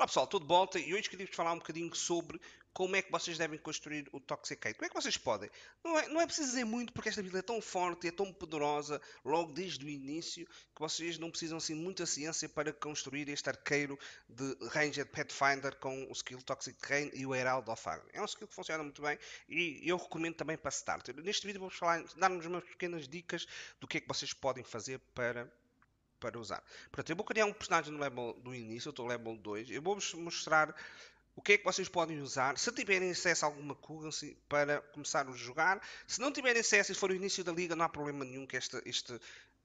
Olá pessoal, tudo de volta e hoje queria-vos falar um bocadinho sobre como é que vocês devem construir o Toxicate. Como é que vocês podem? Não é, não é preciso dizer muito porque esta vida é tão forte e é tão poderosa logo desde o início que vocês não precisam assim muita ciência para construir este arqueiro de Ranger Pathfinder com o skill Toxic Rain e o Herald of Iron. É um skill que funciona muito bem e eu recomendo também para start. Neste vídeo vou-vos dar-vos umas pequenas dicas do que é que vocês podem fazer para para usar. Portanto, eu vou criar um personagem no level do início, eu estou level 2, eu vou-vos mostrar o que é que vocês podem usar, se tiverem acesso a alguma currency para começar a jogar. Se não tiverem acesso e for o início da liga, não há problema nenhum que este, este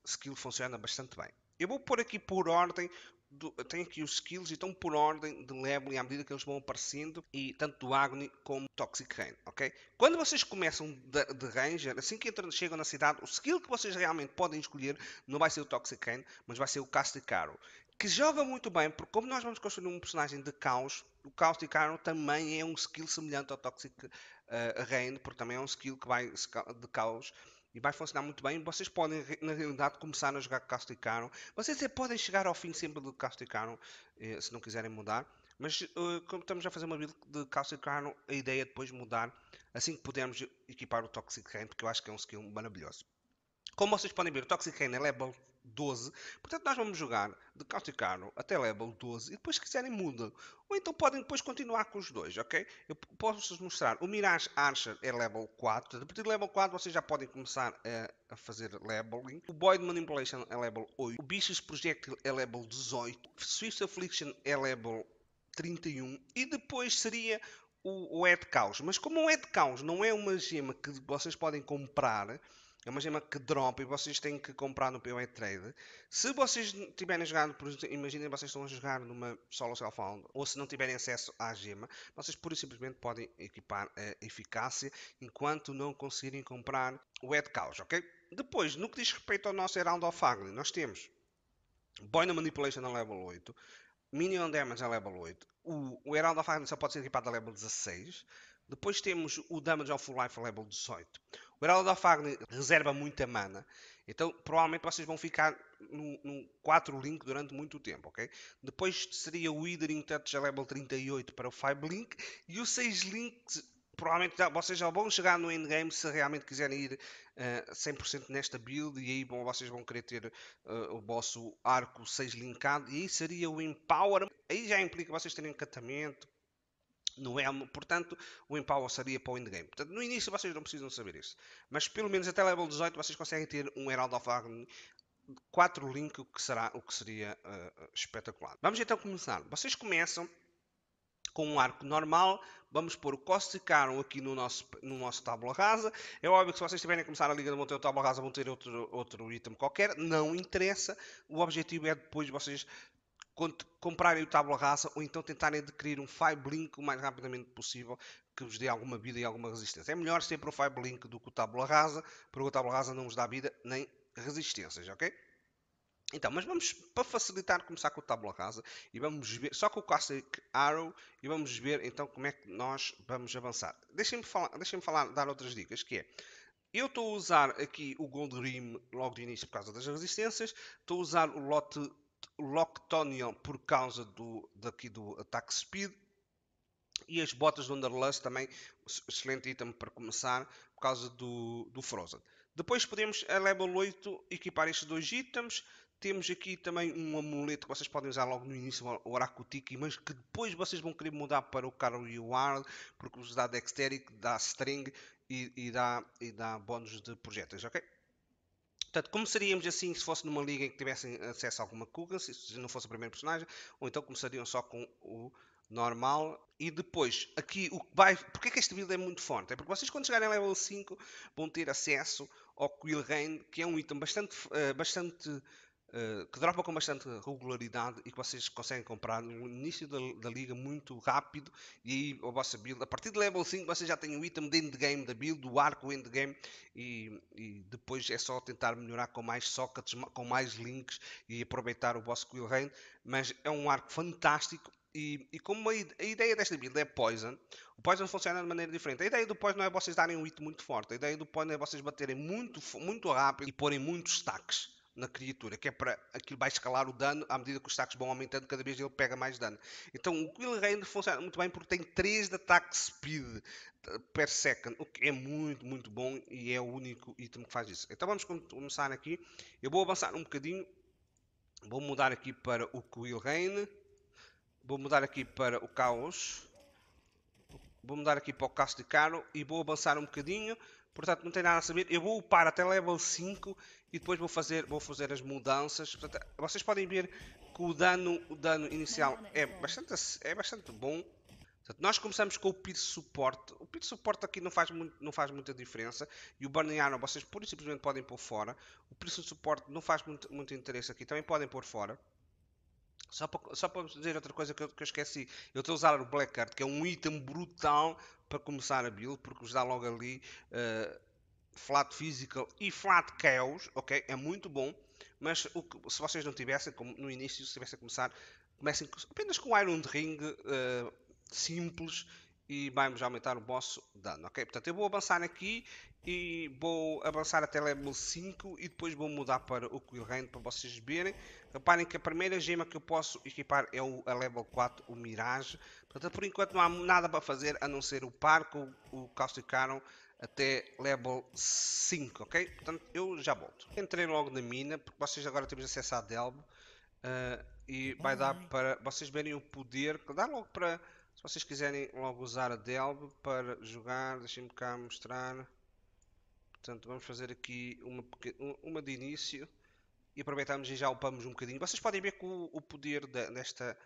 skill funciona bastante bem. Eu vou pôr aqui por ordem do, tem aqui os skills e estão por ordem de e à medida que eles vão aparecendo, e tanto do Agni como Toxic Rain, ok? Quando vocês começam de, de Ranger, assim que entram, chegam na cidade, o skill que vocês realmente podem escolher não vai ser o Toxic Rain, mas vai ser o Castic caro que joga muito bem, porque como nós vamos construir um personagem de caos, o caos caro também é um skill semelhante ao Toxic uh, Rain, porque também é um skill que vai de caos e vai funcionar muito bem. Vocês podem, na realidade, começar a jogar Casticaron. Vocês é, podem chegar ao fim sempre do Casticaron, eh, se não quiserem mudar. Mas uh, como estamos a fazer uma build de Casticaron, a ideia é depois mudar assim que pudermos equipar o Toxic Rain, porque eu acho que é um skill maravilhoso. Como vocês podem ver, o Toxic Rain é level 12. Portanto, nós vamos jogar de County Carlo até level 12 e depois, se quiserem, mudam. Ou então podem depois continuar com os dois, ok? Eu posso-vos mostrar. O Mirage Archer é level 4. a partir do level 4 vocês já podem começar a, eh, a fazer leveling. O Boyd Manipulation é level 8. O Bichos Projectile é level 18. Swift Affliction é level 31. E depois seria o, o Ed Caos. Mas como o Ed Caos não é uma gema que vocês podem comprar é uma gema que dropa e vocês têm que comprar no PoE Trade. Se vocês tiverem jogado, por exemplo, imaginem vocês estão a jogar numa solo cell found ou se não tiverem acesso à gema, vocês pura e simplesmente podem equipar a eh, eficácia enquanto não conseguirem comprar o Ed Caos, ok? Depois, no que diz respeito ao nosso Herald of Agni, nós temos Boina Manipulation a level 8, Minion Damage a level 8, o, o Herald of Agni só pode ser equipado a level 16, depois temos o Damage of Full Life a level 18. O Barrel da Fagner reserva muita mana. Então, provavelmente vocês vão ficar no, no 4 link durante muito tempo, ok? Depois seria o Withering Touch a level 38 para o 5 link. E o 6 link, provavelmente já, vocês já vão chegar no endgame se realmente quiserem ir uh, eh, 100% nesta build. E aí bom, vocês vão querer ter uh, o vosso arco 6 linkado. E aí seria o Empower. Aí já implica vocês terem encantamento, no Elm, é, portanto, o Empower seria para o endgame. Portanto, no início vocês não precisam saber isso. Mas pelo menos até level 18 vocês conseguem ter um Herald of Agni 4 link, o que, será, o que seria uh, espetacular. Vamos então começar. Vocês começam com um arco normal, vamos pôr o Caustic Aron aqui no nosso, no nosso tábua rasa. É óbvio que se vocês estiverem a começar a Liga de Monteiro tabula Rasa vão ter outro, outro item qualquer, não interessa. O objetivo é depois vocês comprarem o tábua raça ou então tentarem adquirir um Five o mais rapidamente possível que vos dê alguma vida e alguma resistência. É melhor sempre o Five do que o tábua rasa, porque o tábua rasa não vos dá vida nem resistências, ok? Então, mas vamos, para facilitar, começar com o tábua rasa e vamos ver, só com o Classic Arrow, e vamos ver então como é que nós vamos avançar. Deixem-me falar, deixem falar, dar outras dicas, que é, eu estou a usar aqui o Gold Rim logo de início por causa das resistências, estou a usar o lote Loctonion por causa do, daqui do Attack Speed. E as botas do Underlust também, excelente item para começar, por causa do, do Frozen. Depois podemos, a level 8, equipar estes dois itens. Temos aqui também um amuleto que vocês podem usar logo no início, o Orakutiki, mas que depois vocês vão querer mudar para o Carol Wild, porque vos dá Dexteric, dá String e, e, dá, e dá bónus de projéteis, ok? Portanto, começaríamos assim se fosse numa liga em que tivessem acesso a alguma Kugan, se não fosse o primeiro personagem, ou então começariam só com o normal. E depois, aqui o que vai. Porquê é que este build é muito forte? É porque vocês, quando chegarem a level 5, vão ter acesso ao Quill Rain, que é um item bastante, eh, bastante eh, que dropa com bastante regularidade e que vocês conseguem comprar no início da, da liga muito rápido e aí a vossa build, a partir do level 5 vocês já têm o item de endgame da build, do arco endgame e, e depois é só tentar melhorar com mais sockets, com mais links e aproveitar o vosso Quill Rain, mas é um arco fantástico e, e, como a, ideia desta build é Poison, o Poison funciona de maneira diferente. A ideia do Poison não é vocês darem um hit muito forte, a ideia do Poison é vocês baterem muito, muito rápido e porem muitos stacks na criatura, que é para aquilo vai escalar o dano à medida que os ataques vão aumentando, cada vez ele pega mais dano. Então o Quill Rain funciona muito bem porque tem 3 de ataque speed eh, per second, o que é muito, muito bom e é o único item que faz isso. Então vamos começar aqui. Eu vou avançar um bocadinho, vou mudar aqui para o Quill Rain, vou mudar aqui para o Caos. Vou mudar aqui para o Caos de Caro e vou avançar um bocadinho Portanto, não tem nada a saber. Eu vou upar até level 5 e depois vou fazer, vou fazer as mudanças. Portanto, vocês podem ver que o dano, o dano inicial é bastante, é bastante bom. Portanto, nós começamos com o Pit Support. O Pit Support aqui não faz, muito, não faz muita diferença. E o Burning Arrow vocês pura e simplesmente podem pôr fora. O Pit Support não faz muito, muito interesse aqui. Também podem pôr fora. Só para, só para dizer outra coisa que eu, que eu esqueci, eu estou a usar o Black Card, que é um item brutal para começar a build, porque vos dá logo ali uh, Flat Physical e Flat Chaos, ok? É muito bom, mas o que, se vocês não tivessem, como no início, se tivessem a começar, comecem apenas com Iron Ring uh, simples e vamos aumentar o nosso dano, ok? Portanto, eu vou avançar aqui e vou avançar até level 5 e depois vou mudar para o Quill reino para vocês verem. Reparem que a primeira gema que eu posso equipar é o, a level 4, o Mirage. Portanto, por enquanto não há nada para fazer a não ser o Parco, o Caron até level 5, ok? Portanto, eu já volto. Entrei logo na mina, porque vocês agora temos acesso à Delbo. Uh, eh, e vai dar para vocês verem o poder que dá logo para se vocês quiserem logo usar a Delve para jogar, deixem-me cá mostrar. Portanto, vamos fazer aqui uma, uma de início e aproveitamos e já upamos um bocadinho. Vocês podem ver que o, o poder da, desta,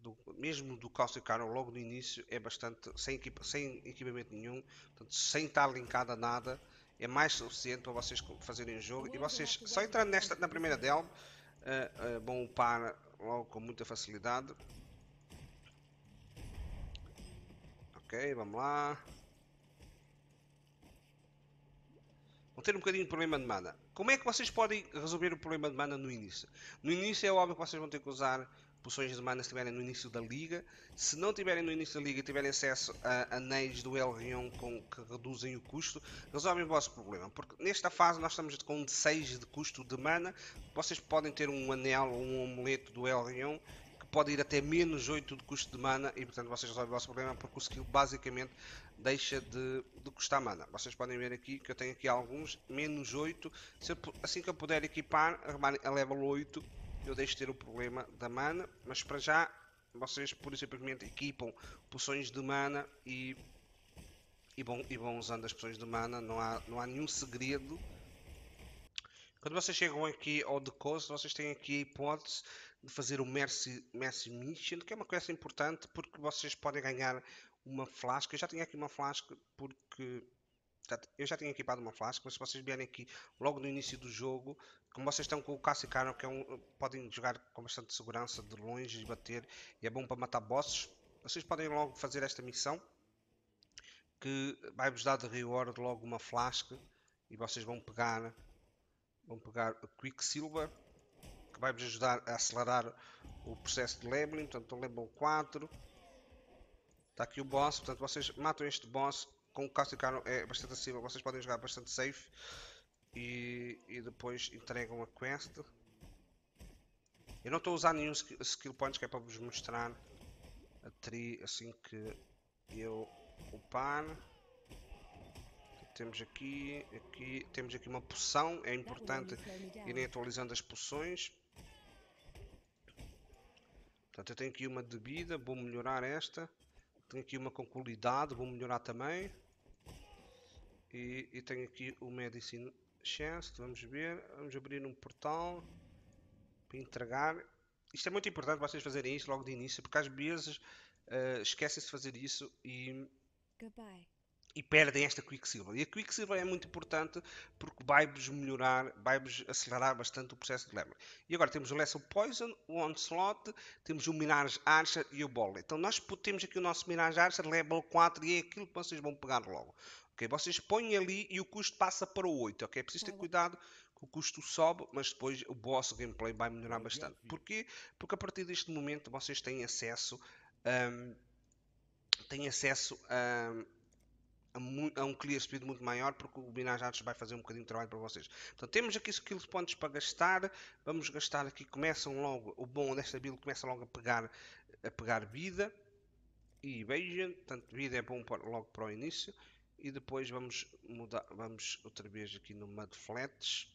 do, mesmo do Calcio Carol logo no início, é bastante, sem, equipa, sem equipamento nenhum, portanto, sem estar linkado a nada, é mais suficiente para vocês fazerem o jogo. E vocês, só entrando nesta, na primeira delve, uh, uh, vão upar logo com muita facilidade. Ok, vamos lá. Vão ter um bocadinho de problema de mana. Como é que vocês podem resolver o problema de mana no início? No início é óbvio que vocês vão ter que usar poções de mana se estiverem no início da liga. Se não estiverem no início da liga e tiverem acesso a anéis do Elrion com, que reduzem o custo, resolvem o vosso problema. Porque nesta fase nós estamos com 6 de custo de mana. Vocês podem ter um anel ou um amuleto do Elrion pode ir até menos 8 de custo de mana e portanto vocês resolvem o vosso problema porque o skill basicamente deixa de, de custar mana. Vocês podem ver aqui que eu tenho aqui alguns, menos 8, eu, assim que eu puder equipar a level 8 eu deixo de ter o problema da mana, mas para já vocês por e simplesmente equipam poções de mana e, e, vão, e vão usando as poções de mana, não há, não há nenhum segredo. Quando vocês chegam aqui ao The Coast, vocês têm aqui a hipótese fazer o Mercy, Mercy Mission, que é uma coisa importante porque vocês podem ganhar uma flasca. Eu já tenho aqui uma flasca porque eu já tenho equipado uma flasca, mas se vocês vierem aqui logo no início do jogo, como vocês estão com o Cassicaron, que é um, podem jogar com bastante segurança de longe e bater, e é bom para matar bosses, vocês podem logo fazer esta missão, que vai-vos dar de reward logo uma flasca, e vocês vão pegar, vão pegar a Quicksilver, que vai-vos ajudar a acelerar o processo de labeling, portanto o label 4. Está aqui o boss, portanto vocês matam este boss, com o Casticaram é bastante acessível, vocês podem jogar bastante safe. E, e depois entregam a quest. Eu não estou a usar nenhum skill points que é para vos mostrar a tri assim que eu upar. Temos aqui, aqui, temos aqui uma poção, é importante irem atualizando as poções. Portanto, eu tenho aqui uma de vida, vou melhorar esta. Tenho aqui uma com qualidade, vou melhorar também. E, e tenho aqui o Medicine Chest, vamos ver. Vamos abrir um portal para entregar. Isto é muito importante vocês fazerem isto logo de início, porque às vezes uh, esquecem-se de fazer isso e... Goodbye e perdem esta Quicksilver. E a Quicksilver é muito importante porque vai-vos melhorar, vai-vos acelerar bastante o processo de level E agora temos o Lesser Poison, o Onslaught, temos o Mirage Archer e o Bola. Então nós temos aqui o nosso Mirage Archer level 4 e é aquilo que vocês vão pegar logo. Okay? Vocês põem ali e o custo passa para o 8. Okay? É preciso ter uhum. cuidado que o custo sobe, mas depois o vosso gameplay vai melhorar uhum. bastante. Porquê? Porque a partir deste momento vocês têm acesso... Um, têm acesso a, hum, a, um clear speed muito maior, porque o Binance Arts vai fazer um bocadinho de trabalho para vocês. Então temos aqui skills pontos para gastar, vamos gastar aqui, começam logo, o bom desta build começa logo a pegar, a pegar vida, e vejam, tanto vida é bom para, logo para o início, e depois vamos mudar, vamos outra vez aqui no Mud Flats,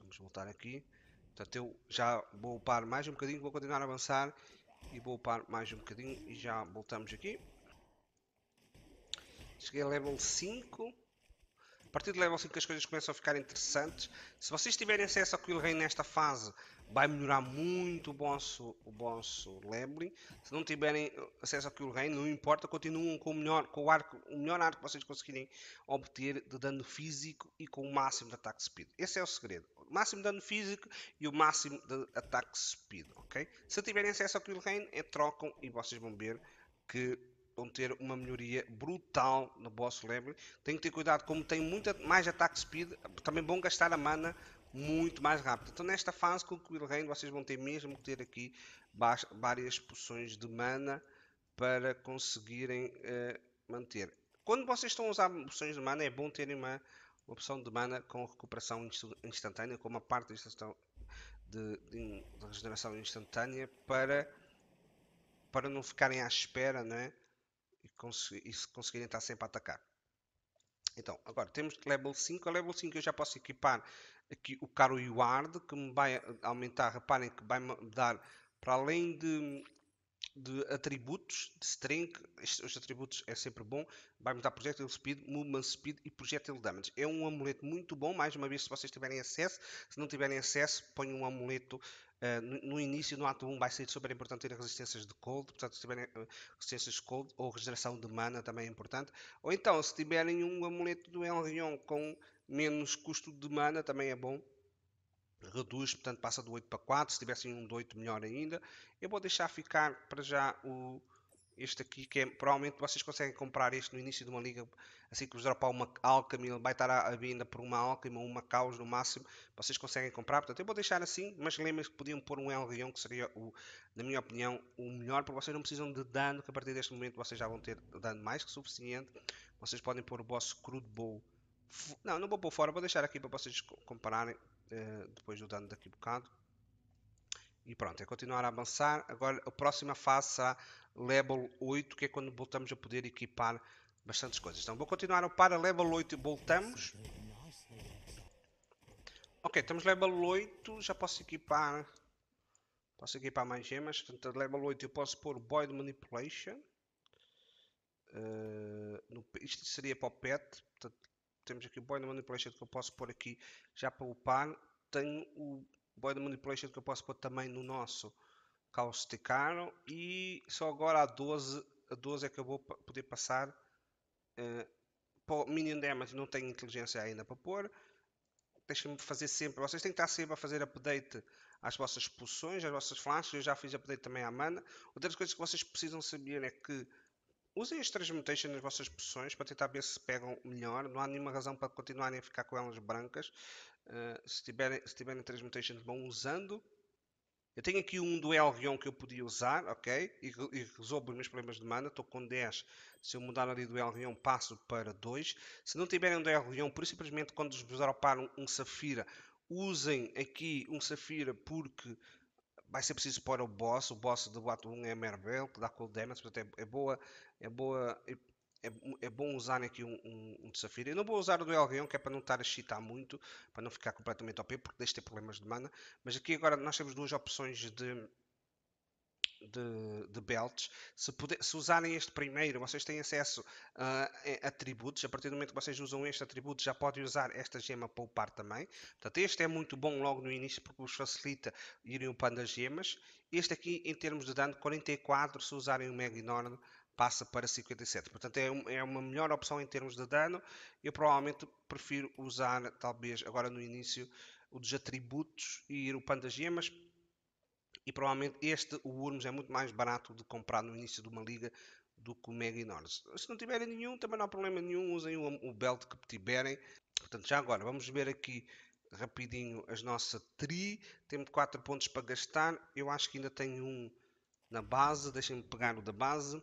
vamos voltar aqui, portanto eu já vou upar mais um bocadinho, vou continuar a avançar, e vou upar mais um bocadinho, e já voltamos aqui, Cheguei a level 5. A partir do level 5 as coisas começam a ficar interessantes. Se vocês tiverem acesso ao Quill Rain nesta fase, vai melhorar muito o vosso, o vosso leveling. Se não tiverem acesso ao Quill Rain, não importa, continuam com o melhor, com o, arco, o melhor arco que vocês conseguirem obter de dano físico e com o máximo de ataque speed. Esse é o segredo. O máximo de dano físico e o máximo de ataque speed, ok? Se tiverem acesso ao Quill Rain, é trocam e vocês vão ver que vão ter uma melhoria brutal no boss level. Tem que ter cuidado, como tem muita mais ataque speed, também vão gastar a mana muito mais rápido. Então nesta fase com o Quill Reign vocês vão ter mesmo que ter aqui várias poções de mana para conseguirem uh, manter. Quando vocês estão a usar poções de mana é bom terem uma opção de mana com recuperação instantânea, com uma parte de, de, de regeneração instantânea para para não ficarem à espera, não é? e, cons e se conseguirem estar sempre a atacar. Então, agora temos level 5. A level 5 eu já posso equipar aqui o Caro Ward, que me vai aumentar. Reparem que vai me dar, para além de, de atributos, de string, os atributos é sempre bom, vai me dar Projectile Speed, Movement Speed e Projectile Damage. É um amuleto muito bom, mais uma vez, se vocês tiverem acesso. Se não tiverem acesso, ponham um amuleto eh, no, no, início, no ato 1, vai ser super importante ter resistências de cold, portanto, se tiverem eh, resistências de cold ou regeneração de mana também é importante. Ou então, se tiverem um amuleto do Elrion com menos custo de mana, também é bom. Reduz, portanto, passa do 8 para 4. Se tivessem um de 8, melhor ainda. Eu vou deixar ficar para já o, este aqui, que é, provavelmente vocês conseguem comprar este no início de uma liga, assim que vos dropar uma Alchemy, vai estar à venda por uma Alchemy ou uma Caos no máximo, vocês conseguem comprar. Portanto, eu vou deixar assim, mas lembrem-se que podiam pôr um Elrion, que seria, o, na minha opinião, o melhor, porque vocês não precisam de dano, que a partir deste momento vocês já vão ter dano mais que suficiente. Vocês podem pôr o boss Crude Bow. Não, não vou pôr fora, vou deixar aqui para vocês compararem uh, eh, depois do dano daqui a bocado. E pronto, é continuar a avançar. Agora a próxima fase será level 8, que é quando voltamos a poder equipar bastantes coisas. Então vou continuar para level 8 e voltamos. Ok, estamos level 8, já posso equipar. Posso equipar mais gemas. Portanto, level 8 eu posso pôr boy Manipulation. Uh, no, isto seria para o pet. Portanto, temos aqui o Void Manipulation que eu posso pôr aqui já para upar. Tenho o o Boy Manipulation que eu posso pôr também no nosso causticano e só agora a 12, a 12 é que eu vou poder passar uh, para o Minion Damage, não tenho inteligência ainda para pôr. Deixem-me fazer sempre, vocês têm que estar sempre a fazer update às vossas poções, às vossas flashs, eu já fiz update também à mana. Outras coisas que vocês precisam saber é que Usem as transmutation nas vossas poções para tentar ver se pegam melhor. Não há nenhuma razão para continuarem a ficar com elas brancas. Uh, se, tiverem, se tiverem vão usando. Eu tenho aqui um do Elrion que eu podia usar, ok? E, e resolvo os meus problemas de mana. Estou com 10. Se eu mudar ali do Elrion, passo para 2. Se não tiverem um do Elrion, por isso, simplesmente quando vos droparam um, um Safira, usem aqui um Safira porque vai ser preciso pôr o boss, o boss do Bato 1 é Mervel, que dá cool damage, portanto é, é boa, é boa, é, é, é bom usar aqui um, um, um, desafio. Eu não vou usar o do Elgion, que é para não estar a cheatar muito, para não ficar completamente OP, porque deixa ter problemas de mana, mas aqui agora nós temos duas opções de de, de belts, se, puder, se, usarem este primeiro, vocês têm acesso a uh, atributos. A partir do momento que vocês usam este atributo, já podem usar esta gema para upar também. Portanto, este é muito bom logo no início porque vos facilita irem upando as gemas. Este aqui, em termos de dano, 44, se usarem o Mega Enorme, passa para 57. Portanto, é, um, é, uma melhor opção em termos de dano. Eu provavelmente prefiro usar, talvez, agora no início, o dos atributos e ir upando as gemas e provavelmente este, o Urmos, é muito mais barato de comprar no início de uma liga do que o Mega e Se não tiverem nenhum, também não há problema nenhum, usem o, o belt que tiverem. Portanto, já agora, vamos ver aqui rapidinho as nossas tri. Temos 4 pontos para gastar. Eu acho que ainda tenho um na base. Deixem-me pegar o da base.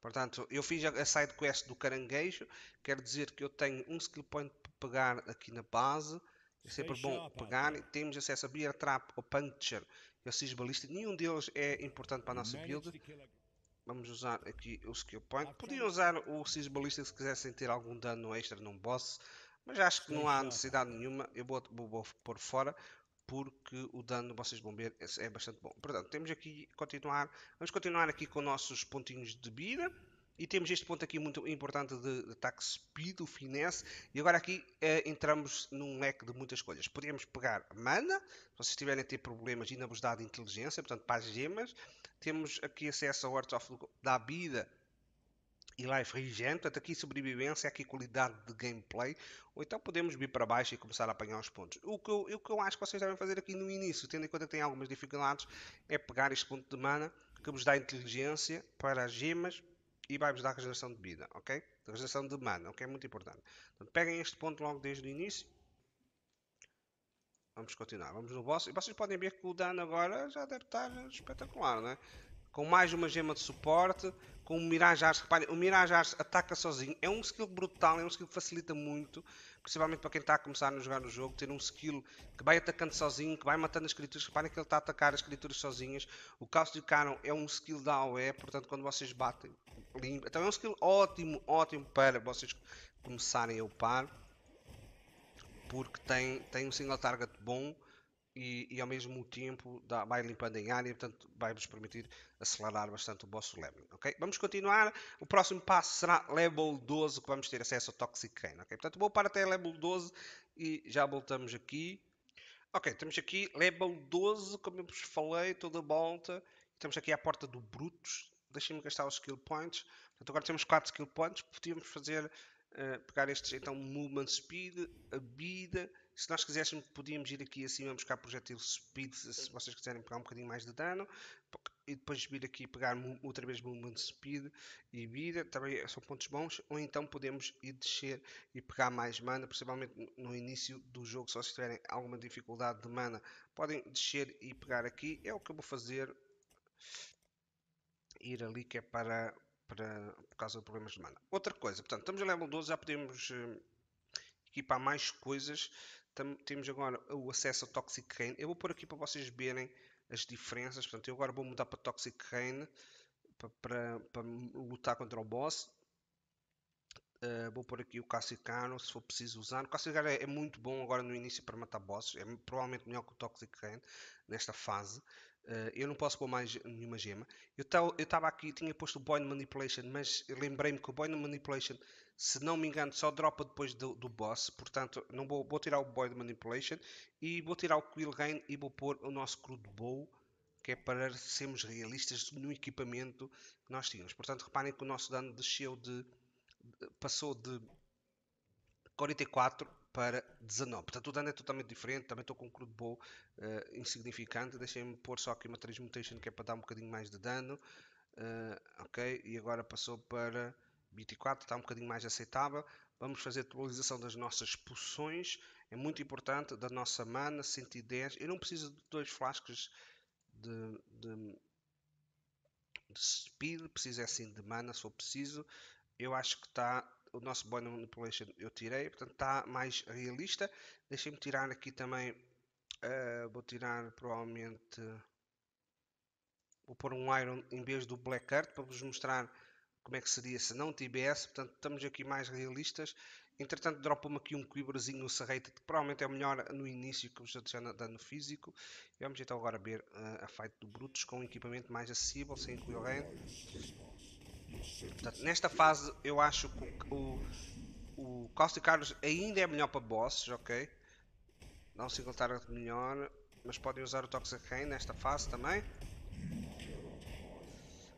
Portanto, eu fiz a side quest do caranguejo. Quer dizer que eu tenho um skill point para pegar aqui na base. É sempre bom pegar. Temos acesso a Beer Trap ou puncher e ao Siege Nenhum deles é importante para a nossa build. Vamos usar aqui o Skill Point. Podiam usar o Siege se quisessem ter algum dano extra num boss. Mas acho que é não há necessidade nenhuma. Eu vou, vou, vou pôr fora porque o dano do vocês bombeiro é, é bastante bom. Portanto, temos aqui continuar. Vamos continuar aqui com nossos pontinhos de vida. E temos este ponto aqui muito importante de ataque speed, o finesse. E agora aqui eh, entramos num leque de muitas coisas Podemos pegar mana, se vocês tiverem a ter problemas ainda vos dá de inteligência, portanto para as gemas. Temos aqui acesso ao Art of da vida e Life Regen. Portanto aqui sobrevivência, aqui qualidade de gameplay. Ou então podemos vir para baixo e começar a apanhar os pontos. O que eu, o que eu acho que vocês devem fazer aqui no início, tendo em conta que tem algumas dificuldades, é pegar este ponto de mana que vos dá inteligência para as gemas e vai-vos dar regeneração de vida, ok? Regeneração de mana, ok? Muito importante. Então, peguem este ponto logo desde o início. Vamos continuar, vamos no boss. E vocês podem ver que o dano agora já deve estar espetacular, é? com mais uma gema de suporte, com o Mirage Ars. Reparem, o Mirage Ars ataca sozinho. É um skill brutal, é um skill que facilita muito, principalmente para quem está a começar a jogar no jogo, ter um skill que vai atacando sozinho, que vai matando as criaturas. Reparem que ele está a atacar as criaturas sozinhas. O Caos de Canon é um skill da AOE, portanto, quando vocês batem, limpa. Então é um skill ótimo, ótimo para vocês começarem a upar, porque tem, tem um single target bom e, e, ao mesmo tempo dá, vai limpando em área, portanto vai-vos permitir acelerar bastante o vosso leveling, ok? Vamos continuar, o próximo passo será level 12, que vamos ter acesso ao Toxic Rain, ok? Portanto vou para até level 12 e já voltamos aqui. Ok, temos aqui level 12, como eu vos falei, toda a volta. Temos aqui a porta do Brutus, deixem-me gastar os skill points. Portanto, agora temos 4 skill points, podíamos fazer eh, pegar estes então movement speed, a vida. Se nós quiséssemos, podíamos ir aqui acima buscar projectil speed, se vocês quiserem pegar um bocadinho mais de dano. E depois vir aqui pegar outra vez movement speed e vida, também são pontos bons. Ou então podemos ir descer e pegar mais mana, principalmente no início do jogo. Só se tiverem alguma dificuldade de mana, podem descer e pegar aqui. É o que eu vou fazer ir ali que é para para, por causa de problemas de demanda. Outra coisa, portanto, estamos a level 12, já podemos uh, equipar mais coisas. Tam, temos agora o acesso ao Toxic Rain. Eu vou pôr aqui para vocês verem as diferenças. Portanto, eu agora vou mudar para Toxic Rain para, para, para lutar contra o boss. Uh, vou pôr aqui o Cassicano se for preciso usar. O Cassicano é, é, muito bom agora no início para matar bosses, é provavelmente melhor que o Toxic Rain nesta fase. Uh, eu não posso pôr mais nenhuma gema. Eu estava aqui, tinha posto o Boyne Manipulation, mas lembrei-me que o Boyne Manipulation, se não me engano, só dropa depois do, do boss. Portanto, não vou, vou tirar o Boyne Manipulation e vou tirar o Quill Gain e vou pôr o nosso Crude Bow, que é para sermos realistas no equipamento que nós tínhamos. Portanto, reparem que o nosso dano desceu de passou de 44 para 19. Portanto, o dano é totalmente diferente. Também estou com um crude bow uh, eh, insignificante. Deixei-me pôr só aqui uma Transmutation que é para dar um bocadinho mais de dano. Uh, ok, e agora passou para 24, está um bocadinho mais aceitável. Vamos fazer a atualização das nossas poções. É muito importante, da nossa mana, 110. Eu não preciso de dois flascos de, de, de speed, preciso é assim de mana, se for preciso. Eu acho que está o nosso Boy Manipulation eu tirei, portanto está mais realista. Deixem-me tirar aqui também, uh, vou tirar provavelmente, vou pôr um Iron em vez do Black card para vos mostrar como é que seria se não tivesse, portanto estamos aqui mais realistas. Entretanto, dropou me aqui um quibrozinho um serrated, que provavelmente é melhor no início, que vos adiciona dano físico. E vamos então agora ver uh, a fight do Brutus com um equipamento mais acessível, sem coil Portanto, nesta fase eu acho que o, o, o Costa e Carlos ainda é melhor para bosses, ok? Não se encontraram melhor, mas podem usar o rain nesta fase também.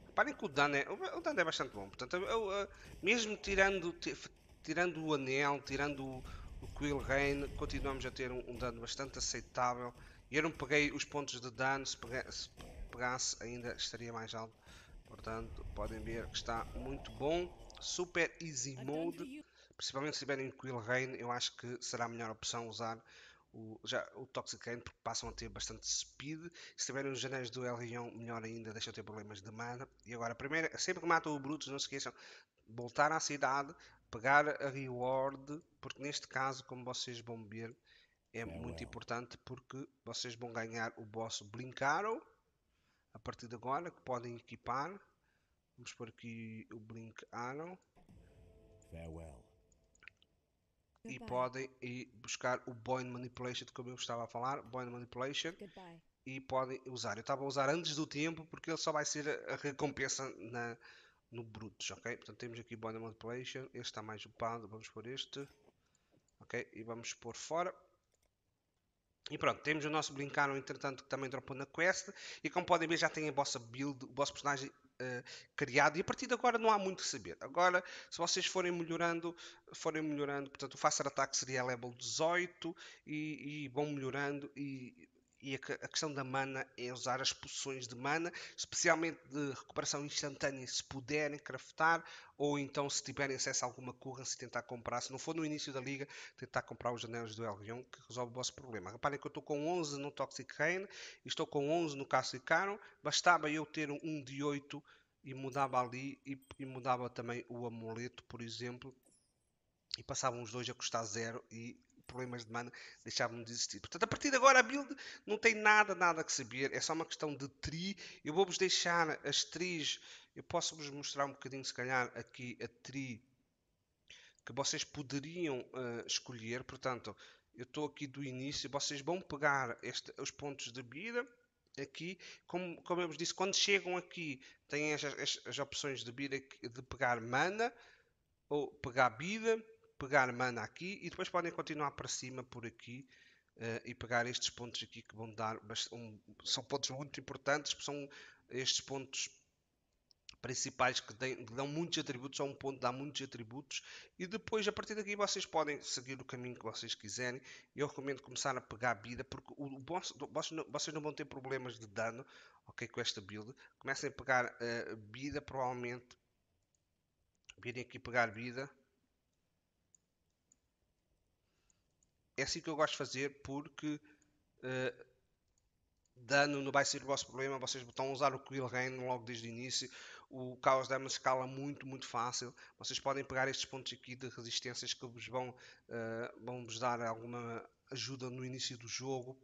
Reparem que o dano é, o dano é bastante bom, portanto, eu, eu, eh, mesmo tirando, tirando o anel, tirando o, o Quill Rain, continuamos a ter um, um, dano bastante aceitável. Eu não peguei os pontos de dano, se, pegasse, se pegasse ainda estaria mais alto. Portanto, podem ver que está muito bom. Super Easy então, Mode, principalmente se tiverem Quill Rain, eu acho que será a melhor opção usar o, já, o Toxic Rain, porque passam a ter bastante speed. Se tiverem os janelos do Elrion, melhor ainda, deixam ter problemas de mana. E agora, primeiro, sempre que matam o Brutus, não se esqueçam, voltar à cidade, pegar a reward, porque neste caso, como vocês vão ver, é, é muito importante, porque vocês vão ganhar o boss Blinkaro a partir de agora que podem equipar. Vamos pôr aqui o Blink Arrow. Farewell. E Goodbye. podem ir buscar o Boyne Manipulation, como eu estava a falar. Boyne Manipulation. Goodbye. E podem usar. Eu estava a usar antes do tempo porque ele só vai ser a recompensa na, no Brutus, ok? Portanto, temos aqui Boyne Manipulation. Este está mais upado. Vamos pôr este. Ok? E vamos pôr fora. E pronto, temos o nosso Blinkano, entretanto, que também dropou na quest. E como podem ver, já tem a vossa build, o vosso personagem uh, criado. E a partir de agora não há muito que saber. Agora, se vocês forem melhorando, forem melhorando, portanto, o Faster Attack seria level 18 e, e vão melhorando. E e a, a questão da mana é usar as poções de mana, especialmente de recuperação instantânea, se puderem craftar, ou então se tiverem acesso a alguma se tentar comprar. Se não for no início da liga, tentar comprar os anéis do Elrion, que resolve o vosso problema. Reparem que eu estou com 11 no Toxic Rain, e estou com 11 no Castle Caron. Bastava eu ter um de 8 e mudava ali e, e, mudava também o amuleto, por exemplo, e passavam os dois a custar zero e problemas de mana deixavam de existir. Portanto, a partir de agora a build não tem nada, nada que saber, é só uma questão de tri. Eu vou-vos deixar as tris, eu posso-vos mostrar um bocadinho, se calhar, aqui a tri que vocês poderiam uh, escolher. Portanto, eu estou aqui do início, vocês vão pegar este, os pontos de vida aqui, como, como eu vos disse, quando chegam aqui, têm as, as, as opções de, vida, de pegar mana ou pegar vida pegar mana aqui e depois podem continuar para cima por aqui uh, e pegar estes pontos aqui que vão dar. Um, são pontos muito importantes, são estes pontos principais que, que dão muitos atributos, a é um ponto dá muitos atributos e depois a partir daqui vocês podem seguir o caminho que vocês quiserem. Eu recomendo começar a pegar vida porque o, o boss, vocês, não, vocês não vão ter problemas de dano ok com esta build. Comecem a pegar uh, vida provavelmente. Virem aqui pegar vida é assim que eu gosto de fazer porque uh, eh, dano não vai ser o vosso problema, vocês estão a usar o Quill Rain logo desde o início, o Chaos uma escala muito, muito fácil, vocês podem pegar estes pontos aqui de resistências que vos vão, uh, vão vos dar alguma ajuda no início do jogo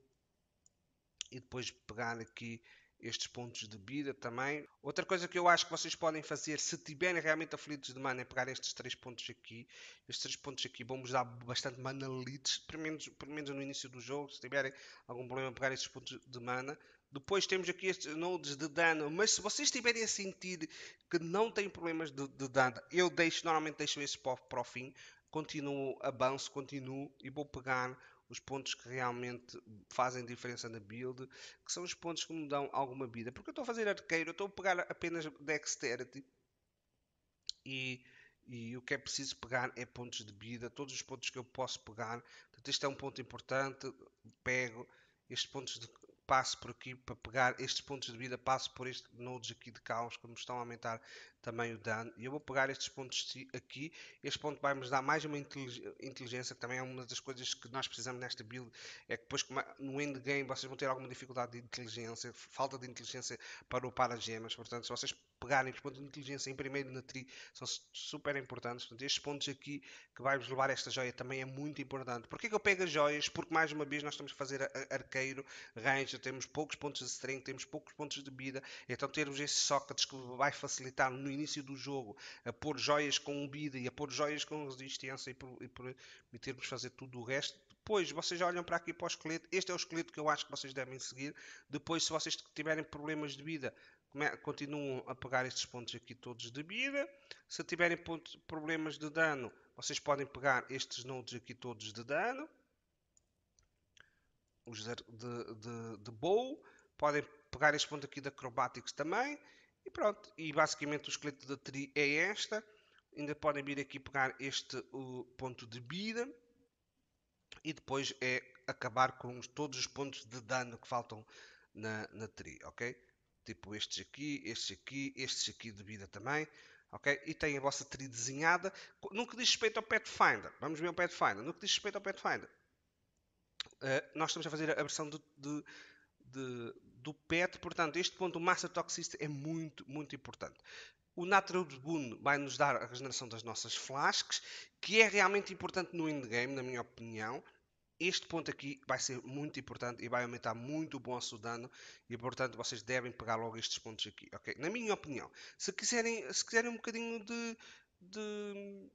e depois pegar aqui estes pontos de vida também. Outra coisa que eu acho que vocês podem fazer, se tiverem realmente aflitos de mana, é pegar estes três pontos aqui. Estes três pontos aqui vão-vos dar bastante mana leads, pelo menos, pelo menos no início do jogo. Se tiverem algum problema, pegar estes pontos de mana. Depois temos aqui estes nodes de dano, mas se vocês tiverem a sentir que não têm problemas de, de dano, eu deixo, normalmente deixo esse para, para o fim, continuo, avanço, continuo e vou pegar os pontos que realmente fazem diferença na build, que são os pontos que me dão alguma vida. Porque eu estou a fazer arqueiro, estou a pegar apenas dexterity e, e o que é preciso pegar é pontos de vida, todos os pontos que eu posso pegar. Portanto, este é um ponto importante, pego estes pontos de passo por aqui para pegar estes pontos de vida, passo por estes nodes aqui de caos que me estão a aumentar também o dano. E eu vou pegar estes pontos aqui. Este ponto vai-nos dar mais uma inteligência, que também é uma das coisas que nós precisamos nesta build. É que depois no endgame vocês vão ter alguma dificuldade de inteligência, falta de inteligência para upar as gemas. Portanto, se vocês pegarem os pontos de inteligência em primeiro na tri, são super importantes. Portanto, estes pontos aqui que vai-vos levar esta joia também é muito importante. Porquê que eu pego as joias? Porque mais uma vez nós estamos a fazer arqueiro, ranger, temos poucos pontos de strength, temos poucos pontos de vida. Então termos esses sockets que vai facilitar no início do jogo a pôr joias com vida e a pôr joias com resistência e, por, e fazer tudo o resto. Depois vocês olham para aqui para o esqueleto. Este é o esqueleto que eu acho que vocês devem seguir. Depois, se vocês tiverem problemas de vida, continuam a pegar estes pontos aqui todos de vida. Se tiverem pontos, problemas de dano, vocês podem pegar estes nodes aqui todos de dano. Os de, de, de, de bow. Podem pegar este ponto aqui de acrobatics também. E pronto, e basicamente o esqueleto da tri é esta. Ainda podem vir aqui pegar este o ponto de vida. E depois é acabar com todos os pontos de dano que faltam na, na tri, ok? Tipo estes aqui, estes aqui, estes aqui de vida também. ok E tem a vossa tri desenhada. No que diz respeito ao Pathfinder, vamos ver o Pathfinder. No que diz respeito ao Pathfinder, uh, nós estamos a fazer a versão de, de de, do PET. Portanto, este ponto, o Master Toxicity, é muito, muito importante. O Boon vai nos dar a regeneração das nossas flasques, que é realmente importante no endgame, na minha opinião. Este ponto aqui vai ser muito importante e vai aumentar muito o vosso dano e, portanto, vocês devem pegar logo estes pontos aqui, ok? Na minha opinião. Se quiserem, se quiserem um bocadinho de, de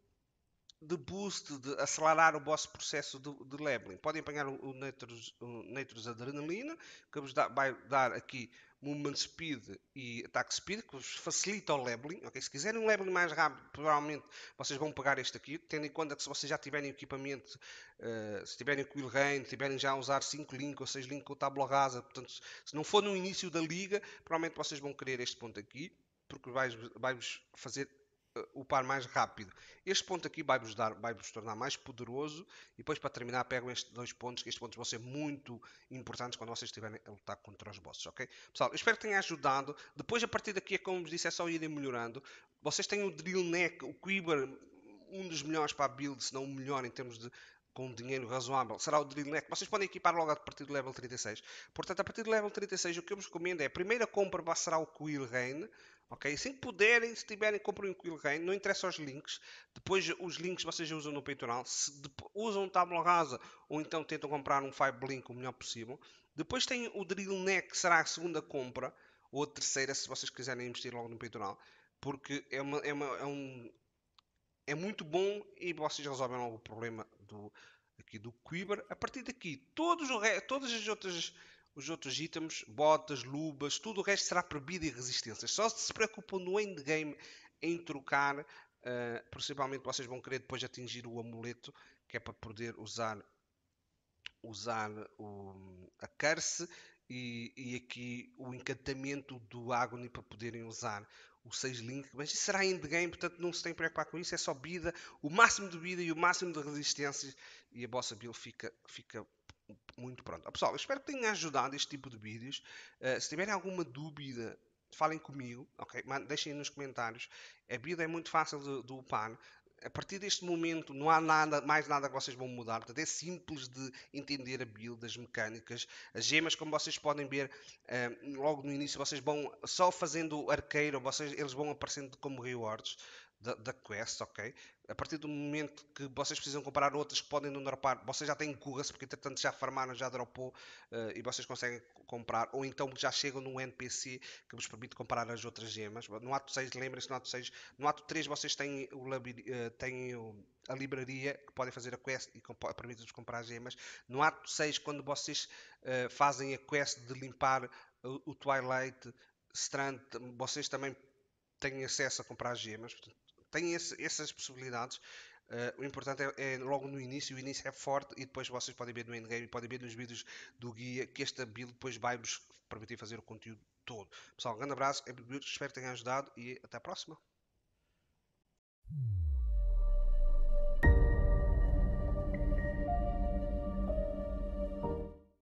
de boost, de acelerar o vosso processo de, de leveling. Podem apanhar o, o, o Adrenalina, que vos dá, vai dar aqui Movement Speed e Attack Speed, que vos facilita o leveling. Okay? Se quiserem um leveling mais rápido, provavelmente vocês vão pegar este aqui, tendo em conta que se vocês já tiverem equipamento, uh, se tiverem Quill Rain, tiverem já a usar 5 link ou 6 link com tábua rasa, portanto, se não for no início da liga, provavelmente vocês vão querer este ponto aqui, porque vai-vos vai fazer o eh, par mais rápido. Este ponto aqui vai-vos vai tornar mais poderoso e depois para terminar pego estes dois pontos, que estes pontos vão ser muito importantes quando vocês estiverem a lutar contra os bosses, ok? Pessoal, espero que tenha ajudado. Depois a partir daqui, é como vos disse, é só irem melhorando. Vocês têm o Drill Neck, o Quiver, um dos melhores para a build, se não o melhor em termos de, com dinheiro razoável, será o Drill Neck. Vocês podem equipar logo a partir do level 36. Portanto, a partir do level 36, o que eu vos recomendo é, a primeira compra será o Quill Rain, Ok? Se puderem, se tiverem, comprem um Quillgain, não interessa os links. Depois os links vocês usam no peitoral. Se usam tábua rasa ou então tentam comprar um Five Blink o melhor possível. Depois tem o Drill Neck, que será a segunda compra, ou a terceira, se vocês quiserem investir logo no peitoral. Porque é, uma, é, uma, é um, é muito bom e vocês resolvem logo o problema do, aqui do Quiver. A partir daqui, todos o, todas as outras os outros itens, botas, luvas, tudo o resto será proibido e resistências. Só se preocupam no endgame em trocar, uh, principalmente vocês vão querer depois atingir o amuleto, que é para poder usar, usar o, a curse e, e, aqui o encantamento do Agony para poderem usar o 6 link, mas isso será endgame, portanto não se tem que preocupar com isso, é só vida, o máximo de vida e o máximo de resistência e a vossa build fica, fica muito pronto. pessoal, espero que tenha ajudado este tipo de vídeos. Uh, se tiverem alguma dúvida, falem comigo, ok? Deixem nos comentários. A vida é muito fácil de, de upar. A partir deste momento não há nada, mais nada que vocês vão mudar, portanto é simples de entender a build, as mecânicas, as gemas, como vocês podem ver uh, logo no início, vocês vão só fazendo arqueiro, vocês, eles vão aparecendo como rewards da, da Quest, ok? A partir do momento que vocês precisam comprar outras que podem não dropar, vocês já têm curra-se porque entretanto já farmaram, já dropou uh, e vocês conseguem comprar, ou então já chegam num NPC que vos permite comprar as outras gemas. No ato 6, lembrem-se, no ato 6, no ato 3 vocês têm, o uh, têm o, a livraria que podem fazer a quest e comp permite-vos comprar gemas. No ato 6, quando vocês uh, fazem a quest de limpar o, o Twilight Strand, vocês também têm acesso a comprar gemas, portanto, tem esse, essas possibilidades. Uh, o importante é, é, logo no início, o início é forte e depois vocês podem ver no endgame, podem ver nos vídeos do guia que esta build depois vai-vos permitir fazer o conteúdo todo. Pessoal, um grande abraço, é espero que tenham ajudado e até a próxima.